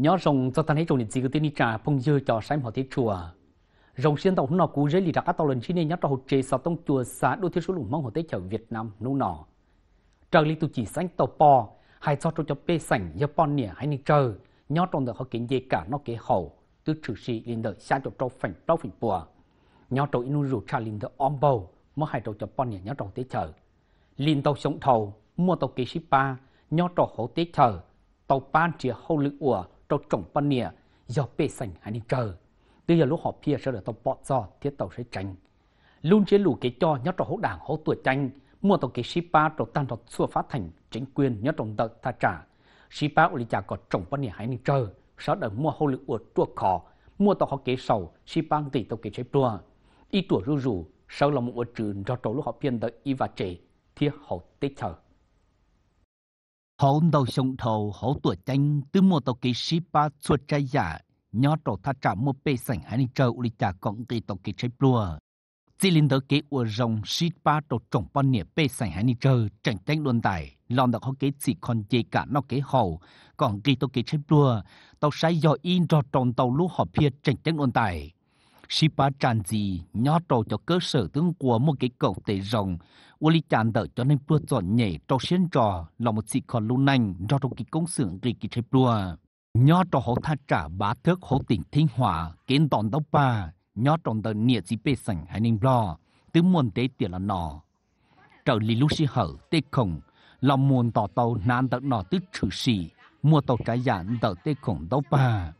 nhỏ rồng cho tan hết trong những gì cái tin trà phong dư cho sáng họ tiết chùa rồng xuyên tàu nó cú dễ lì đặt các tàu lần chi nên nhắc cho hột chế sao tông chùa xã đô thiết số lủng mong họ tết chở Việt Nam nô nọ trời lý tu chỉ sáng tàu po hay cho cho cho pê sảnh giờ pon nè hay nên chờ nhỏ trong được họ kiến gì cả nó kế hậu tư trừ sĩ lên đợi xa cho trâu phảnh trâu phảnh bùa nhỏ trâu inu rủ cha lên đợi om bầu mới hay trâu cho pon nè nhớ trâu tết chở lên tàu sống thầu mua tàu kế ship ba nhớ trâu họ tết chở tàu pan chia hậu lực ủa trâu cổng bàn nìa do bê sành hai ninh chờ từ giờ lúc họp phía sẽ được tàu bọt do thiết tàu sẽ tránh luôn chế lũ kế cho nhất trong hỗ đảng hỗ tuổi tranh mua tàu kế shipa trâu tan trâu xua phát thành chính quyền nhất trong đợt tha trả shipa uli trả có trồng bàn nìa hai ninh chờ sau đó mua hỗ lực uột chua khó mua tàu họ kế sầu shipa tỷ tàu kế chế chua ít tuổi rú rủ sau là một trừ do trâu lúc họ phiên tới y và trẻ thiết hậu tích chờ hậu đầu sông thầu hậu tuổi tranh từ một tàu kỳ sĩ ba chuột trái giả nhớ trổ thắt trả một bê sảnh hai trâu uli trả cộng kỳ tàu kỳ trái plua chỉ linh tới kế ua rồng sĩ ba tổ trọng bọn nịa bê sảnh hai trâu tranh tranh đồn tài lòng được họ kế chỉ còn chế cả nó kế hậu còn kỳ tàu kỳ trái plua tàu sai dò in trò tròn tàu lúa họ phía tranh tranh đồn tài sĩ ba tràn gì nhỏ trầu cho cơ sở tương của một cái cầu tế rồng u li tràn đợi cho nên bữa chọn nhẹ trầu xuyên trò là một sĩ còn luôn nành do trong cái công xưởng kỳ kỳ chế bùa nhỏ trầu hậu tha trả bá thước hậu tỉnh thanh hóa kiến toàn đốc ba nhỏ tròn đợi nhiệt sĩ bê sảnh hay nên lo tứ muôn tế tiền là nọ trở lì lúc xí hở tê khổng lòng muôn tỏ tàu nan tận nọ tứ trừ sĩ mua tàu trái giản đợi tê khổng đốc ba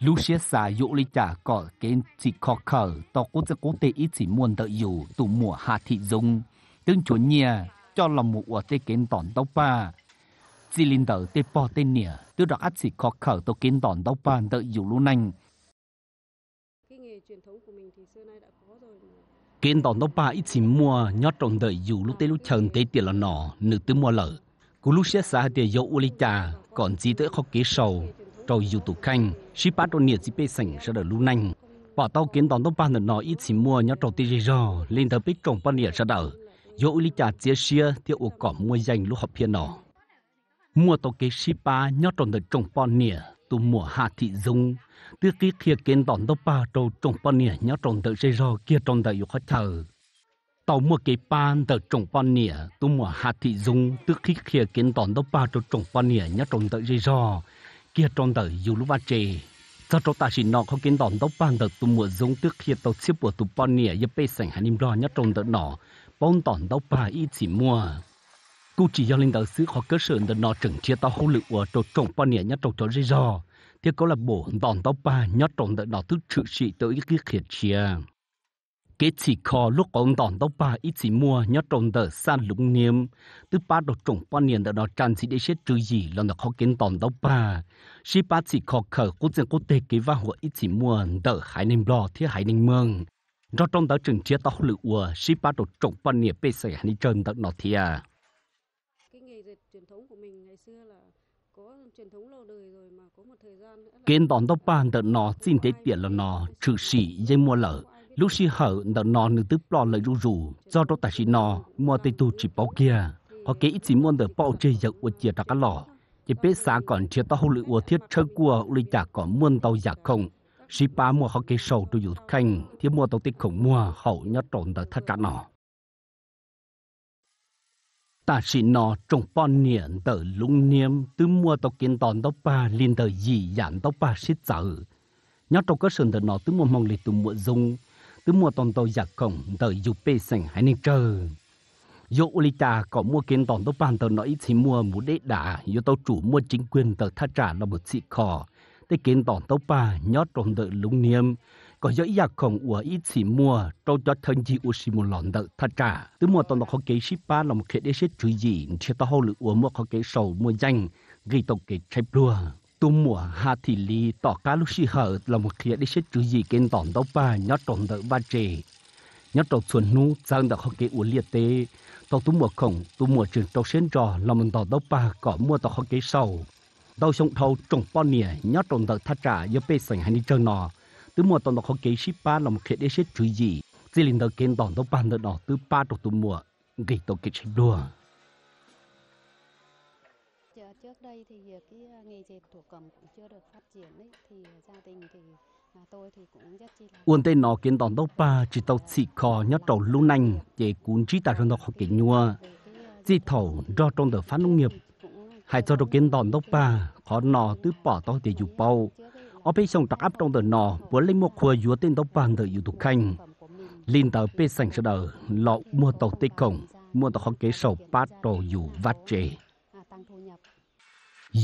lúc xưa xã dụ lý trả có cái chỉ khó khở to cũng sẽ cũng tế ít chỉ muốn đợi dù tụ mùa hạ thị dung tương chủ nhà cho là một ở tế ken tòn tóc ba chỉ linh đợi tế bỏ tế nỉa từ đó át chỉ khó khở tổ ken tòn tóc ba đợi dù lúc nành cái nghề truyền thống của mình thì xưa nay đã có rồi kiến tòn tóc ba ít chỉ mua nhót trồng đợi dù lúc tế lúc chờn tế tiền là nọ nữ tứ mua lợ cú lúc xưa xã tế dụ lý trả còn gì tới khó kế sầu trâu dù tụ khanh sĩ bát đồn nhiệt sĩ bê sảnh sẽ đỡ lưu nanh bỏ tàu kiến đón tàu ban đợt nó ít chỉ mua nhớ trâu tê rò lên thờ bích trồng ban nhiệt sẽ đỡ dỗ lý trả chia xia tiêu ổ cỏ mua dành lúc học phiên nó mua tàu kế sĩ ba nhớ trồng đợt trồng ban nhiệt tụ mùa hạ thị dung tư ký khía kiến đón tàu ba trâu trồng ban nhiệt nhớ trồng đợt tê rò kia trồng đợt yêu khó chờ tàu mua cái pan tờ trồng pan nỉa tu mùa hạ thị dung tức khi khía kiến tòn đâu ba cho trồng pan nỉa nhá trồng tờ dây giò kia trong đời dù lúc ba chê cho chúng ta chỉ nó không kiến đòn đốc ban đợt tụi mùa giống trước khi tàu xếp của tụi bọn nè giúp bê sành hành im lo nhất trong đợt nọ bọn đòn đốc ba ít chỉ mùa, cụ chỉ do linh đạo sứ họ cơ sở đợt nọ chừng chia tàu hỗ lực của tổ trọng bọn nè nhất trong chỗ rơi rò thì có là bổ đòn đốc ba nhất trong đợt nọ thức sự sĩ tới cái khiệt chia cái chỉ khó lúc ông đòn đâu ba ít chỉ mua nhớ trồng đỡ xa lũng niệm từ ba đồ trồng ba niệm đó tràn chỉ để xét trừ gì là nó khó kiến đòn đâu ba chỉ ba chỉ khó khờ cũng chẳng có tê kế và hộ ít chỉ mua đỡ hải ninh lo thế hải ninh mương do trong đó trường chia tao lự ua chỉ ba đồ trồng ba niệm bê sẻ hải ninh trơn đỡ nó thia cái nghề dệt truyền thống của mình ngày xưa là có truyền thống lâu đời rồi mà có một thời gian nữa là... Kiến đón đốc bàn đợt nó xin tế tiền là nó trừ sĩ dây mua lở lúc xí hở đỡ nó nữ tức lo lời rủ rủ do đó tại xí nó mua tây tu chỉ bao kia họ kể ít gì muốn đỡ bao chơi giật uất chia ra cả lò chỉ biết xa còn chia tao hậu lự uất thiết chơi cua lì chả còn muốn tao giả không xí ba mua họ kể sầu tôi dụ khanh thì mua tao tích khổng mua hậu nhớ trộn đỡ thắt cả nó ta chỉ nó trong bọn niệm tờ lung niệm từ mua tàu kiến tòn tàu ba liên tờ gì dạng tàu ba xít giờ nhớ trong các sườn tờ nó từ mua mong lịch từ mua dùng cứ mua tòn tàu giặc cổng tới dù bê sành hay nên chờ dù ulita có mua kiến tòn tàu bàn tàu nói chỉ mua mũ đế đà do tàu chủ mua chính quyền tàu tha trả là một sĩ khò tế kiến tòn tàu bà nhót tròn tờ lúng niêm có dõi giặc cổng của ít chỉ mua trâu cho thân chi u sĩ mua lòn tờ tha trả cứ mua tòn tàu khó kế ship ba là một khế đế sẽ chú gì chỉ tao hậu lựa mua khó kế sầu mua danh gây tàu kế chạy plua tu mùa hà thị lý tỏ cá lúc xì hở là một khía đi xét chú gì kênh tỏn tóc ba nhó trộn đỡ ba trề nhó trộn xuân nu sang đọc học kế uống liệt tế tỏ tu mùa khổng tu mùa trường tàu xên trò là một tỏ tóc ba có mua tỏ học kế sầu tàu sông thâu trồng bon nìa nhó trộn đỡ thắt trả do bê sành hành chân nò tu mùa tỏn đọc học kế ship ba là một khía đi xét chú gì chỉ linh đỡ kênh tỏn tóc ba đỡ đỏ tư ba tàu tu mùa gỉ tàu kịch đùa trước đây thì ờ, cái ờ, nghề dệt thổ cẩm cũng chưa được phát triển ấy, thì ờ, gia đình thì à, tôi thì cũng rất chi là uốn tên nó kiến đòn tóc pa chỉ tàu xì kho nhất trầu lưu nành để cuốn chỉ tại rừng đọc học kiến nhua chỉ thầu do trong tờ phát nông nghiệp hay cho được kiến đòn tóc pa khó nọ tứ bỏ tao để dù bao ở bên sông trắc áp trong tờ nọ vừa lấy một khua dúa tên tóc pa tờ dù tục khanh linh tờ bên sảnh sơ đờ lọ mua tàu tích cổng mua tàu khó kế sầu bát trầu dù vắt chế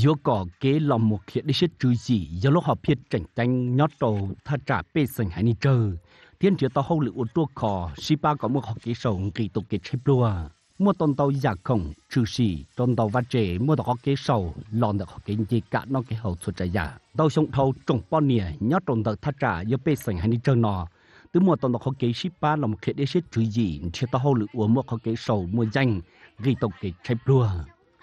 yo có cái lòng một khi đi xét chui gì yo lúc họ biết cảnh tranh nhót đầu tha trả bê sành hai ni chờ thiên chứa tao hậu lựu tua cò si ba có một học kỹ sầu kỳ tục kỹ chép lua mua tôn tàu giả khổng trừ sĩ tôn tàu và trẻ mua được học kỹ sầu lòn được học kỹ gì cả nó cái hậu xuất trái giả tàu sống thâu trồng bao nè nhót trồng được tha trả yo bê sành hai ni chờ nọ từ mua tôn tàu học kỹ si ba là một khi đi xét chui gì chứa tao hậu lựu mua học kỹ sầu mua danh kỳ tục kỹ chép lua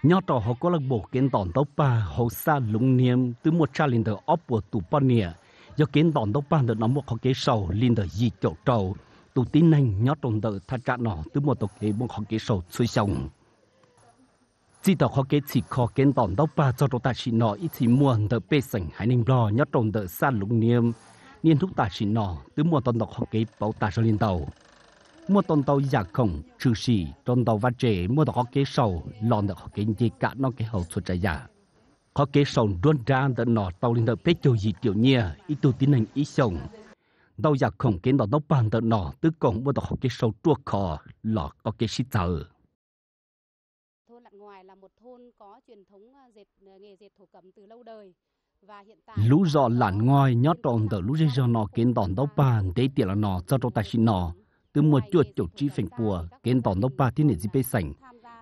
nhỏ trò họ có lạc bộ kiến tòn tóc ba họ xa lũng niêm từ một cha linh tờ ốp của tụ ba nè do kiến tòn tóc ba được nắm một họ kế sầu linh tờ gì chỗ trầu tụ tin nhanh nhỏ tròn tờ tha cha nọ từ một tộc kế một họ kế sầu xuôi sông chỉ tờ họ kế chỉ khó kiến tòn tóc ba cho ta chỉ nọ ít chỉ muôn tờ bê sảnh hải ninh bò nhỏ tròn tờ xa lũng niêm niên thúc ta chỉ nọ từ một tòn tộc họ kế bảo ta cho linh tàu mua tôn tàu giả không trừ sĩ tôn tàu và trẻ mua tàu có kế sầu lòn được họ kế gì cả nó cái hậu xuất trái giả có kế sầu luôn ra được nọ tàu lên được bế chiều gì tiểu nhia ít tu tiến hành ít sông tàu giả không kiến đó nó bàn được nọ tứ cổng mua tàu có kế sầu chua khò lọ có kế sĩ tờ ngoài là một thôn có truyền thống à, dệt à, nghề dệt thổ cẩm từ lâu đời lũ dọ lặn ngoài nhót tròn tờ lũ dây dọ nọ kiến đòn đốc bàn tế tiệt là nọ cho trâu tài sinh nọ từ một chuột chỗ trí phành bùa kén tỏ nó ba thiên nền gì bê sảnh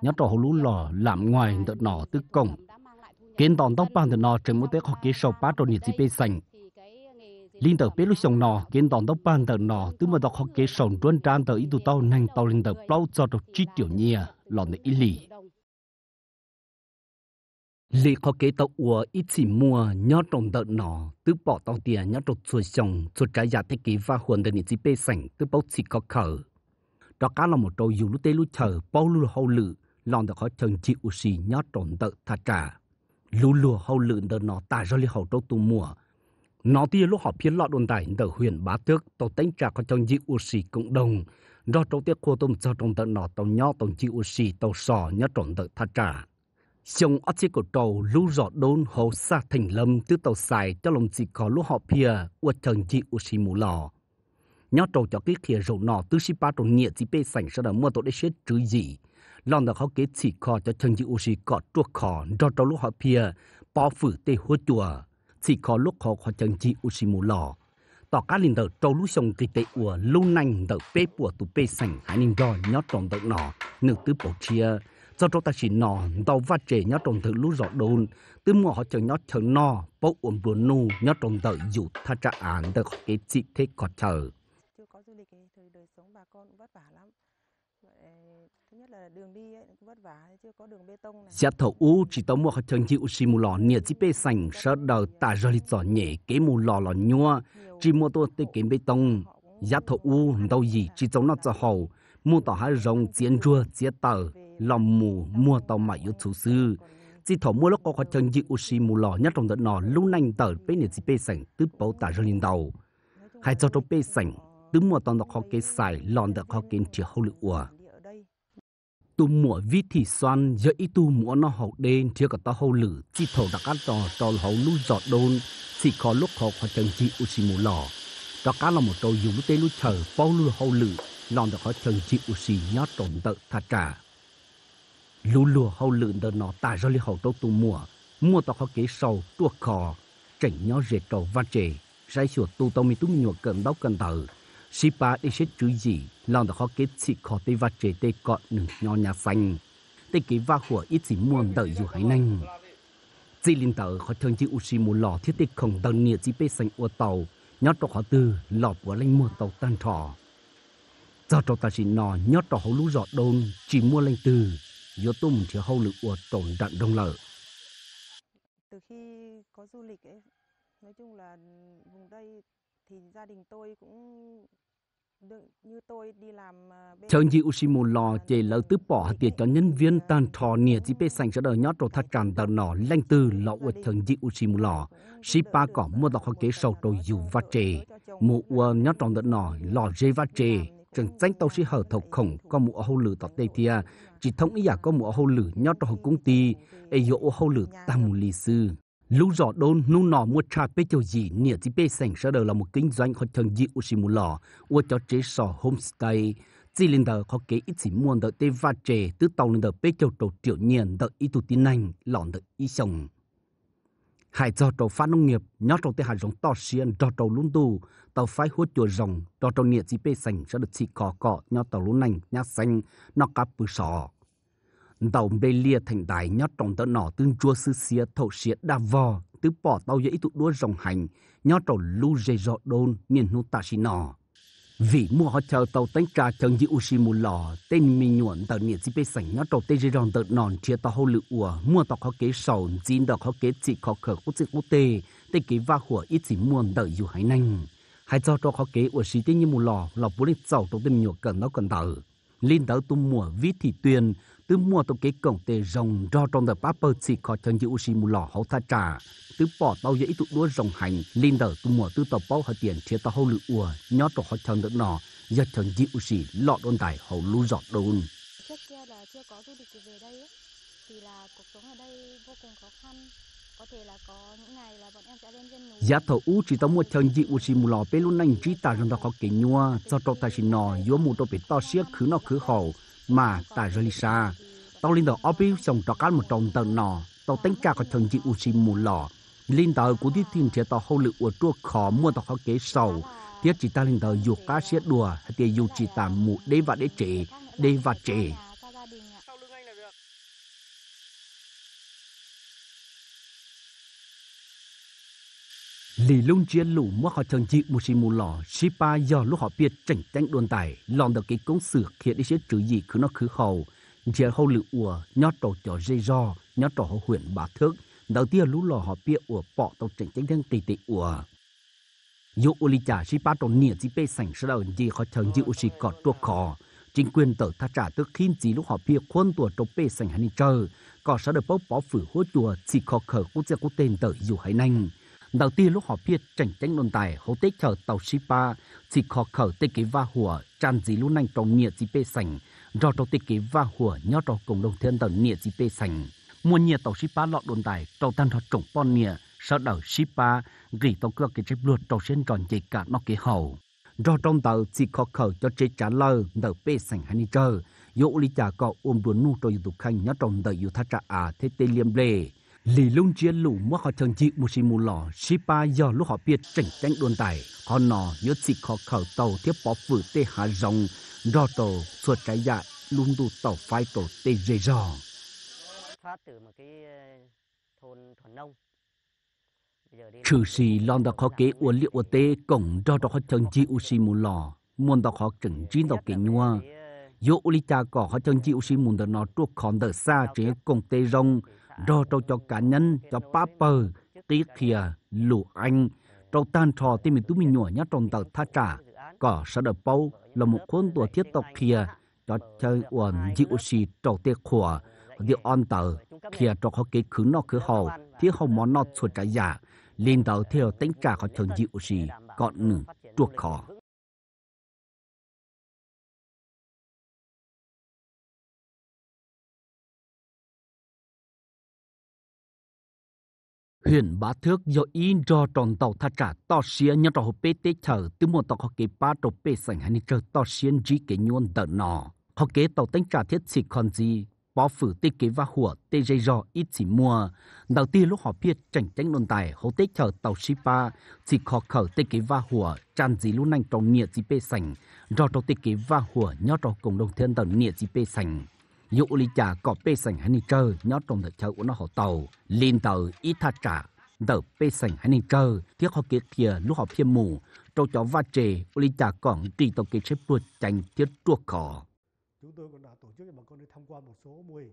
nhát trò hồ lũ lò làm ngoài đợt nọ tức cổng kén tỏ tóc ba đợt nọ trên một tế họ kế sầu ba trò nền gì bê sảnh linh tờ bê lúc sông nọ kén tỏ tóc ba đợt nọ từ một đợt họ kế sầu truân trang tờ ít tụ tàu nành tàu linh tờ bao cho trò chi tiểu nhia lò để ít lì lì khó kế tàu ua ít chỉ mua nhớ trồng đợt nọ tứ bỏ tàu tiền nhớ trồng chuột trồng chuột trái giả thế kỷ và huần đơn chỉ bê sành tứ bao chỉ có khờ đó cá là một đầu dù lúc tê lúc chờ bao lù hậu lự lòng được khó chừng chỉ u xì nhớ trồng đợt thà cả lù lù hậu lự đợt nọ ta ra li hậu trâu tu mua nó tia lúc họ phiến lọ đồn đại đợt huyền bá tước tàu tính trả khó chừng chỉ u xì cộng đồng do trâu tiếc khô tôm cho trồng đợt nọ tàu nhớ tàu chỉ u xì tàu sò nhớ trồng đợt thà cả Xong ở chế cổ tàu lưu rõ đôn hồ xa thành lâm từ tàu xài cho lòng chỉ có lúc họ pìa ua trần chị ua xì mù lò. Nhó trầu cho cái khía rổ nọ từ xì ba trầu nhẹ chỉ bê sảnh sau đó mua tổ để xếp trứ gì Lòng đó họ kế chỉ có cho trần chị ua xì có trua khó do trầu lúc họ pìa bỏ phử tê hô chùa. Chỉ có lúc họ khó trần chị ua xì mù lò. Tỏ cá linh tờ trầu lúc xong cái tê ua lưu nành tờ bê bùa tụ bê sảnh hãy ninh do nhó trầu tờ nọ nữ từ bổ chia cho chúng ta chỉ nọ đầu va trẻ nhá trồng thử lũ rõ đồn từ mùa họ chẳng nhá chẳng nọ bố uống bùa nù nhá trồng tờ dù tha trả án tờ cái chị thế có chờ chưa có du lịch thì đời sống bà con cũng vất vả lắm thứ nhất là đường đi ấy, vất vả chưa có đường bê tông này. Giá thầu u chỉ tao mua chân chịu xì mù lò nhiệt chỉ bê sành sợ đầu tà rồi lì giỏ nhẹ kế mù lò lò nhua chỉ mua tôi tới kiếm bê tông giá thầu u đâu gì chỉ tao nó cho hầu mua tao hai rồng chiến rua chiến tờ lòng mù mua tàu mãi yếu thủ sư chỉ thổ mua lúc có khó chân dị ushi mù lò nhất trong đợt nọ lúc nành tờ bế nền dị bế sảnh tứ bấu tả rơ lên đầu hay cho trong bế sảnh tứ mùa tàu đọc khó kế xài lòn đợt khó kế chỉ hậu lự ua tu mùa vi thị xoan giờ ít tu mùa nó hậu đen chưa có tàu hậu lử chỉ thổ đặc cát tò tò hậu lu giọt đôn chỉ có lúc khó khó chân dị ushi mù lò đó cá là một trâu dùng tên lu chờ bao lu hậu lử lòn đợt khó chân dị ushi nhất trong tợ thật cả lũ lùa hậu lượn đờ nó tại rồi li hậu tàu tu mùa mua tàu họ kế sầu tua cò chỉnh nhó rệt trầu và trề sai sửa tu tàu mi tu nhọ cần đau cần tờ si đi xét chữ gì lòng tàu họ kế chỉ khó tê và trề tê cọt nửa nhó xanh tê kế va hủa ít gì muôn đợi dù hải nanh chỉ linh tàu họ thường chỉ ushi mù lò thiết tê không tàu nia chỉ bê xanh ô tàu nhót tàu họ tư lọp của lanh mua tàu tan thọ do tàu ta chỉ nò nhót tàu họ lũ giọt đôn chỉ mua lanh từ do tùm thì hầu lực của tổn đạn đông lở. Từ khi có du lịch ấy, nói chung là vùng đây thì gia đình tôi cũng như tôi đi làm à, chờ Chẳng dịu xì chế lỡ tứ bỏ tiền cho nhân viên tàn thò nìa dì bê sành cho đời nhót rồi thật tràn tờ nỏ lanh tư lọ ua thần dịu xì mù lò ba cỏ mua lọ khó kế sầu trồi dù vắt trề mụ ua nhót tròn tờ nỏ lò dê vắt vâng. trề trường tranh tàu sĩ hở thọc khổng có mũ hô lử tọt tây thia chỉ thống ý giả à có mũ hô lử nhót trong công ty ấy dỗ hô lử tam mù lì sư lũ rõ đôn nu nọ mua trà bê châu gì nịa chỉ bê sành sơ đầu là một kinh doanh họ chẳng dị u xì mù lò u cho chế sò homestay chỉ lên đầu họ kế ít chỉ muôn đợi tê va chè tứ tàu lên đầu bê châu tổ triệu nhiên đợi ít tu tin anh lọn đợi ít sòng hải cho trâu phát nông nghiệp nhớ trâu tê hải giống to xiên cho trâu lún tù tàu phái hút chùa rồng cho trâu nhiệt gì bê sành sẽ được chỉ cỏ cọ nhớ tàu lún nành nhá xanh nó cá bự sò tàu bê lia thành đài nhớ trồng tớ nỏ tương chua sư xia thổ xia đa vò tứ bỏ tàu dễ tụ đua rồng hành nhớ trâu lưu dây rọ đôn niên nô tạ xì nỏ vì mua họ chờ tàu tánh trà chân dư mù lò tên mi nhuận tờ nhiệt chỉ bê sảnh nhá trâu tê rì rong tờ nòn chia tàu hậu lự ua mua tàu khó kế sầu chín tàu khó kế chỉ khó khờ út chỉ út tê tê kế va hủa ít chỉ muôn tờ dù hải năng hải cho tàu khó kế ủa xí tê như mù lò lọc bố lên sầu tàu tê mi nhuận cần nó cần tờ lên tàu tu mùa vi thị tuyền từ mua tổ kế cổng tề rồng do trong tờ paper chỉ có chân dữ xì mù lò hậu tha trà tứ bỏ tao dễ tụ đua rồng hành lên đờ tụ mua từ tàu bao hạt tiền chia tao hậu lựu ua nhó tổ họ chân được nọ giờ chân dữ xì lọ đôn tài hậu lưu giọt đôn trước kia là chưa có du lịch về đây thì là cuộc sống ở đây vô cùng khó khăn có thể là có những ngày là bọn em sẽ lên trên núi. Giá thầu u chỉ tao mua chân dị u chỉ mù lò bê luôn nành chỉ ta rằng đó có kỹ nhua cho tao ta chỉ nò yếu mù tao bị to xiếc khứ nó khứ hậu mà tại Jalisa. Tao linh tờ opi xong trò cá một tròn tờ nọ, tao tính cả cái thần dị u xì mù lọ. Linh tờ của đi tìm chế tao hậu lực của chua khó mua tao khó kế sầu. Tiết chỉ ta linh tờ dù cá xế đùa, hay tiết dù chỉ tạm mù đế và đế chế, đế và chế. lì lung chia lũ mua họ chẳng chị một xì mù lò xì pa do lúc họ biết chảnh chảnh đồn tài lòn được cái công sự khiến đi sẽ chữ gì cứ nó cứ hầu chia hầu lự ủa nhót trò cho dây do nhót trò hậu huyện bà thước đầu tiên lũ lò họ biết ủa bỏ tàu chảnh chảnh thang tì tì ủa dù lì trả xì pa tổ nia chỉ bê sảnh sơ đầu gì họ chẳng chị ủa xì cọt tua cò chính quyền tờ tha trả tức khi chỉ lúc họ biết khuôn tua tổ bê sảnh hành chờ có sợ được bốc bỏ phử hố chùa chỉ khó khở quốc gia quốc tên tờ dù hải nanh đầu tiên lúc họ biết tranh tranh nôn tài hậu tế khởi tàu Shipa chỉ khó khởi tế kế va hùa tràn dì lúc nành trong nhiệt gì bê sành do trong tế kế va hùa nhớ trong cùng đồng thiên tàu nhiệt gì bê sành mua nhiệt tàu Shipa lọ đồn tài trong tan họ trồng pon nhiệt sợ đầu Shipa gỉ tàu cơ cái chép luật trong xuyên tròn dì cả nó kế hậu do trong tàu chỉ khó khởi cho chế trả lời đầu bê sành hay ni chơi dỗ lý trả có ôm buồn nu cho dục khanh nhớ trong đời yêu thắt trả à thế tê liêm lê lì lung chia lũ mua họ thường chị một xì mù lò xì ba giờ lúc họ biết chỉnh tranh đồn tài họ nọ nhớ chỉ họ khẩu tàu tiếp bỏ phử tê hà rồng đo tàu chuột trái dạ lung đủ tàu phai tàu tê dây dò thoát từ một cái ờ, thôn thôn nông trừ xì lon đó khó kế uốn liệu uốn tê cổng đo đó ờ, họ thường chị u xì mù lò muốn đó họ chỉnh chín tàu kế nhua yo ulita có họ thường chị u xì mù đó nó tuột khòn đỡ xa trên cổng tê rong rồi trâu cho cá nhân cho papa tí thìa lũ anh trâu tan trò tìm mình tú mình nhỏ nhá trong tờ tha trả cỏ sa đỡ bao là một khuôn tổ thiết tộc thìa cho chơi uẩn dịu xì trâu tiệc khỏa điều an tờ thìa cho họ kế khứ nó khứ hầu thì họ món nó suốt trả giả liên tàu theo tính trả họ thường dịu xì còn nửa chuột khó hiện bá thước do in do tròn tàu thắt trả to xía nhân trò hồ bê tế chờ từ một tàu họ kế ba trò bê sảnh hay chờ to xiên chỉ kế nhuôn tờ nọ họ kế tàu tính trả thiết xịt còn gì bỏ phử tê kế và hùa tê dây dò ít chỉ mua đầu tiên lúc họ biết tránh tránh nôn tài hồ tê chờ tàu xí ba chỉ khó khở tê kế và hùa tràn gì lúc nành trong nghĩa gì bê sành do tàu tê kế và hùa nhó trò cùng đồng thiên tàu nghĩa gì bê sành dụ lì chả có bê sành hay ni trơ nhó trong đợt chợ của nó họ tàu liền tàu ít tha trả đợt bê sành hay ni trơ tiếc họ kiệt thìa lúc họ phiêm mù trâu chó va trề lì chả còn tì tàu kế xếp buộc tranh tiết chuộc cỏ chúng tôi còn đã tổ chức cho bà con đi tham quan một số mô hình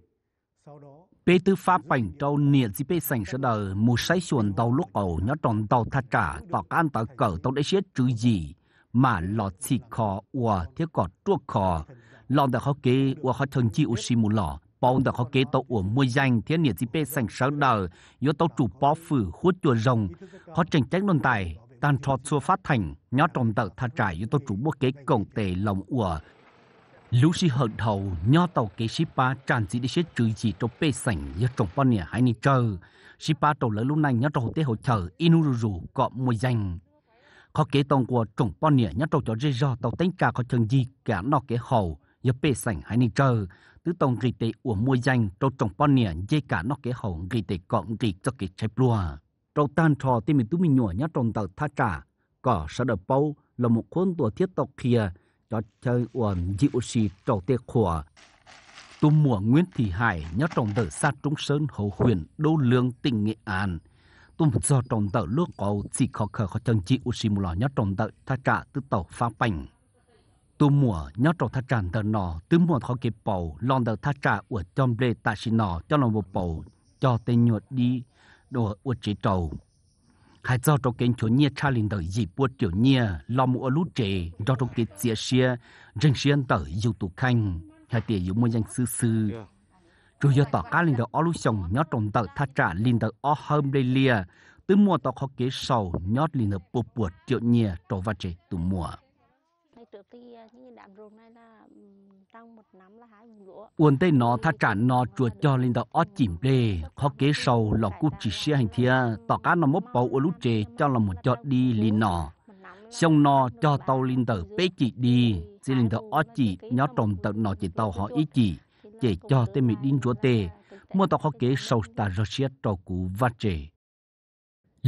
Bê tư pháp bảnh trâu niệm dì bê sành sẽ đời một say xuồn đầu lúc ẩu nhó tròn đầu tha trả tỏ can tỏ cỡ tàu để xếp trừ gì mà lọt xì khó ua thiết cọt chuộc khó lòng đã khó kế và khó thần chi ushi mù lọ bọn đã khó kế tàu của mùi danh thiên nhiệt dịp sành sáng đờ yếu tàu chủ bó phử hút chùa rồng khó trình trách nôn tài tàn trọt xua phát thành nhó trọng tờ tha trải yếu tàu chủ bó kế cổng tề lòng ủa lúc si hợt đầu nhó tàu kế sĩ ba tràn dị đi xếp trừ dị trong bê sảnh yếu trọng bọn nè hãy nì trơ sĩ ba tàu lỡ lúc này nhó trọng tế hỗ trợ inu rù rù cọ mùi danh khó kế tông của trọng bọn nè nhó trọng cho rê rò tàu tính cả khó chân gì cả nó kế hầu giờ bê sảnh hay nên chờ tứ tông ghi tế của mua danh trâu trồng bao nè dây cả nó kế hậu ghi tế cộng ghi cho kế chạy lùa trâu tan trò thì mình tú mình nhỏ nhá trồng tàu tha trả cỏ sợ đập bao là một khuôn tuổi thiết tộc kia cho chơi uổng dịu xì trâu tiệc khỏa tu mùa nguyễn thị hải nhá trồng tờ xa trung sơn hậu huyền đô lương tỉnh nghệ an tôm do trồng tờ lúc có chỉ khó khờ khó chân chị chịu xì mù lò nhá trồng tờ tha trả từ tàu phá bành tu mùa nhớ trâu thắt tràn tờ nọ mùa khó kịp bầu lon tờ thắt trà ở trong lê tạ xin nọ cho lòng bộ bầu cho tên nhuột đi đồ ở chế trầu hai cho trâu kênh chỗ nhia cha linh tờ dì buốt chỗ nhia lo mùa lú trề do trâu kịp chia xia rừng xuyên tờ dù khanh hai tiền dù mua danh sư sư rồi giờ tỏ cá linh tờ ở lú sông nhớ trồng tờ thắt trà linh tờ ở hôm đây lia tu mùa tỏ khó kế sầu nhớ linh tờ bộ buột chỗ nhia trâu và chế tu mùa quân à, tây nó tha trả nó chuột cho lên đó ở chìm đê khó kế sâu lọ cú chỉ xe hành thia tỏ cá nó mốc bầu ở lúc trề cho là một cho đi lên nó xong nó cho tàu lên tờ bế chị đi chỉ lên tờ ở chị nhó trồng tàu nó chỉ tàu họ ý chị chỉ cho tên mình đi chúa tê mua tàu khó kế sâu ta rơ xe trò cú vắt trề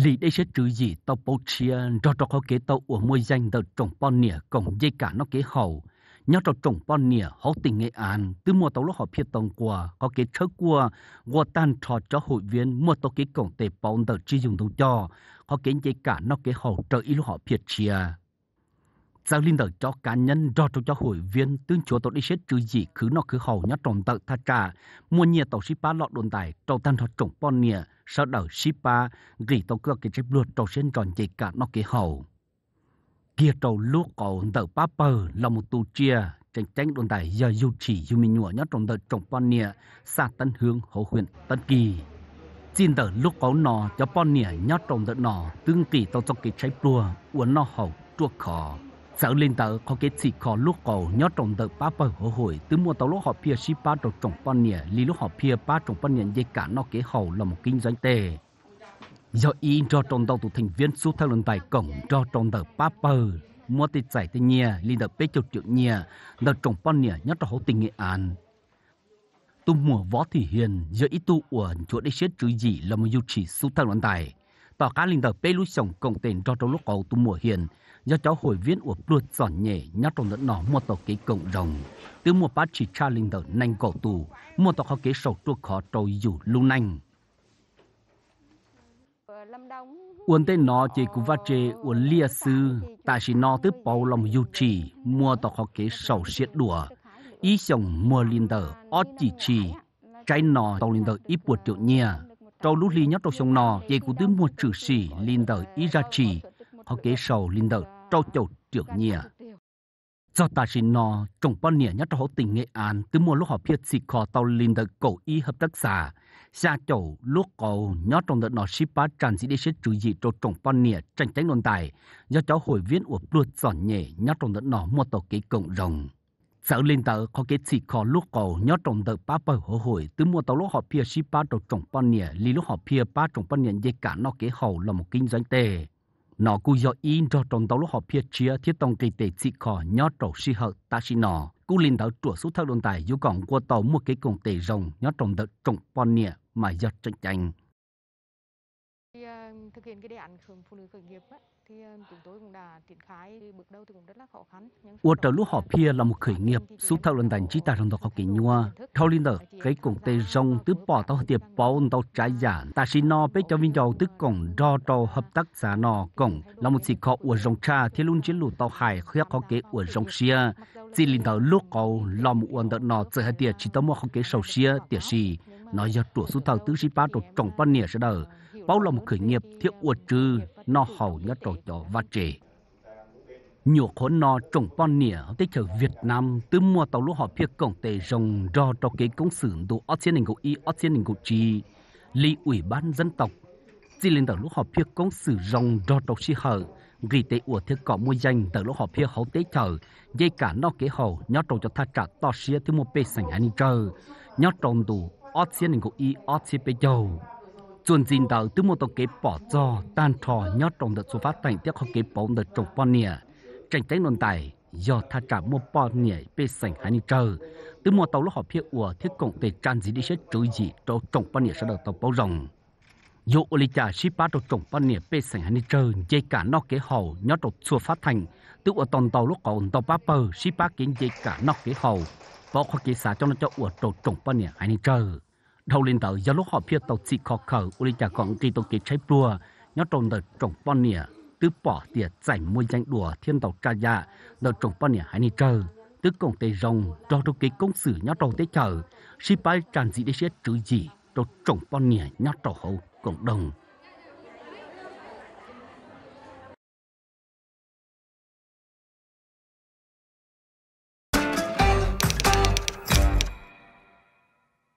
lý đây sẽ trừ gì tàu bầu chia cho cho khó kế tàu của môi danh tàu trồng bon nỉa cổng dây cả nó kế hậu nhớ cho trồng bon nỉa họ tình nghệ an từ mùa tàu lúc họ phía tông qua có kế chớ qua qua tan trò cho hội viên mua tàu kế cổng tề bóng tàu chi dùng tàu cho họ kế dây cả nó kế hậu trợ ý lúc họ phía chia giao linh tờ cho cá nhân do cho cho hội viên tương chúa tàu đi xét trừ gì cứ nó cứ hầu nhớ trồng tờ tha trả mua nhiệt tàu sĩ ba lọ đồn tài tàu tan họ trồng bon nỉa sau đó Sipa ghi tàu cơ cái chép luật tàu xin còn chỉ cả nó cái hậu kia tàu lúc cổ tàu Papa là một tù chia tranh tranh đồn tại giờ dù chỉ dù mình nhủa nhất trong tàu trồng con nịa xa tân hướng hậu huyện tân kỳ xin tờ lúc cổ nọ cho con nịa nhất trong tàu nọ tương kỳ tàu cho cái chép lùa uốn nó hậu chuộc khó sợ lên tờ có cái chỉ có lúc cầu nhớ trong tờ ba bờ hồ hồi từ mùa tàu lúc họ phía ship ba trong trồng bao nhiêu lý lúc họ phía ba trồng bao nhiêu dây cả nó kế hậu là một kinh doanh tệ do in cho trong tàu tụ thành viên số theo lần tài cổng cho trong tờ ba bờ mua tịt giải tây nhia lên tờ bê chục triệu nhia tờ trồng bao nhiêu nhớ trong hậu tình nghệ an tu mùa võ thị hiền giờ ít tu uẩn chỗ đây xét chữ gì là một dù chỉ số theo lần tài tỏ cá linh tờ bê lúc sòng cổng tiền cho trong lúc cầu tu mùa hiền do cháu hội viên của luật giòn nhẹ nhát trong lẫn nó một tổ kế cộng đồng từ một bát chỉ cha linh đỡ nành cổ tù một tổ khó kế sầu chua khó trâu dù lưu nành uốn tên nó chỉ cũng va chế uốn lia sư tại chỉ nó tức bầu lòng dù trì mua tổ khó kế sầu xiết đùa ý sòng mua linh đỡ ót chỉ trì trái nó tàu linh đỡ ít buộc triệu nhia trâu lút ly nhát trong sông nó chỉ cũng tức mua trừ xì linh đỡ ít ra trì họ kế sầu linh đỡ trâu chầu trưởng nhìa. Do ta xin nó, trong bao nỉa nhất trong hậu tỉnh Nghệ An, từ mùa lúc họ biết xì khó tàu linh đợt cầu y hợp tác xã, xa chầu lúc cầu nhó trong đợt nó xí bá tràn dĩ đế xế chú dị trong trong bao nỉa tranh tránh nôn tài, do cháu hội viên ủa luật giòn nhẹ nhó trong đợt nó mua tàu kế cộng rồng. Sở linh tờ có kế xì khó lúc cầu nhó trong đợt bá bờ hồ hồi, từ mùa tàu lúc họ biết xí bá trong trong bao nỉa, lý lúc họ biết bá trong bao nỉa dây cả nó kế hầu là một kinh doanh tề nó cú do in cho trong tàu lúc họ phía chia thiết tông kỳ tệ chỉ khó nhó trầu si hợp ta si nọ cú linh đảo chùa số thao đồn tài dù còn qua tàu một cái cùng tệ rồng nhó trồng đợt trồng pon nịa mà giật tranh tranh thì ờ, thực hiện cái đề án phụ nữ khởi nghiệp ấy, thì ờ, chúng tôi cũng đã triển khai bước đầu thì cũng rất là khó khăn. Ủa trở lũ họ phía là một khởi nghiệp, số thảo luận đành chỉ ta trong đó có kỳ nhua. Thao linh đợt, cái cùng tê rong tứ bỏ tao tiệp bao tao trái giả. Ta xin nó bế cho viên dầu tứ cổng do cho hợp tác giả nó cổng là một sự khó ủa rong cha thì luôn chiến lụ tao hài khuyết có kế ủa rong xia. Chỉ linh đầu lúc có cầu một ổn đợt nó chơi hai tiệp chỉ tao mua không kế sầu xia tiệp gì. Nói giờ trụ số thảo tứ sĩ ba trục trọng bao nỉa sẽ đời. Bao lòng khởi nghiệp thiết uột trừ nó hầu nhất trò trò và trẻ. Nhiều khốn nó trồng bon nỉa tới chờ Việt Nam từ mua tàu lũ họ phía cổng tề rồng do cho kế công sử đủ ớt xin hình cụ y ớt xin hình cụ trì lý ủy ban dân tộc chỉ lên tàu lũ họ phía công sử rồng do tàu chi hở ghi tế ủa thiết cỏ mua danh tàu lũ họ phía hậu tế chờ dây cả nó kế hậu nhó trò cho tha trả to xía thứ mua bê sảnh anh chờ nhó trò đủ ớt xin hình cụ y ớt xin bê châu chuẩn dinh đạo từ một tàu kế bỏ cho tan trò nhót trong đợt số phát thành tiếp không kế bỏ đợt trong bọn nè tránh tránh nôn tài do tha trả một bọn nè bê sảnh hành như từ một tàu lúc họ phía ủa thiết cộng tề tràn gì đi xét trừ gì cho trong bọn nè sẽ được tàu bao rộng dù ô lý trả sĩ bá trong trong bọn nè bê sảnh hai như dây cả nó kế hầu nhót trong số phát thành từ ở toàn tàu lúc còn tàu bá bờ sĩ bá kiến dây cả nó kế hầu bỏ khoa kế xã cho nó cho ủa trong trong bọn nè hành như đầu lên tàu do lúc họ phía tàu chỉ khó khẩu uli chả còn kỳ tàu kỳ cháy bùa nhớ trồng tàu trồng bon nè tứ bỏ tiệt giải mua danh đùa thiên tàu trà dạ tàu trồng bon nè hai ni chờ tứ công tê rồng cho tàu kỳ công sử nhớ trồng tê chờ si pai tràn dị đế chết trừ gì tàu trồng bon nè nhớ trồng hậu cộng đồng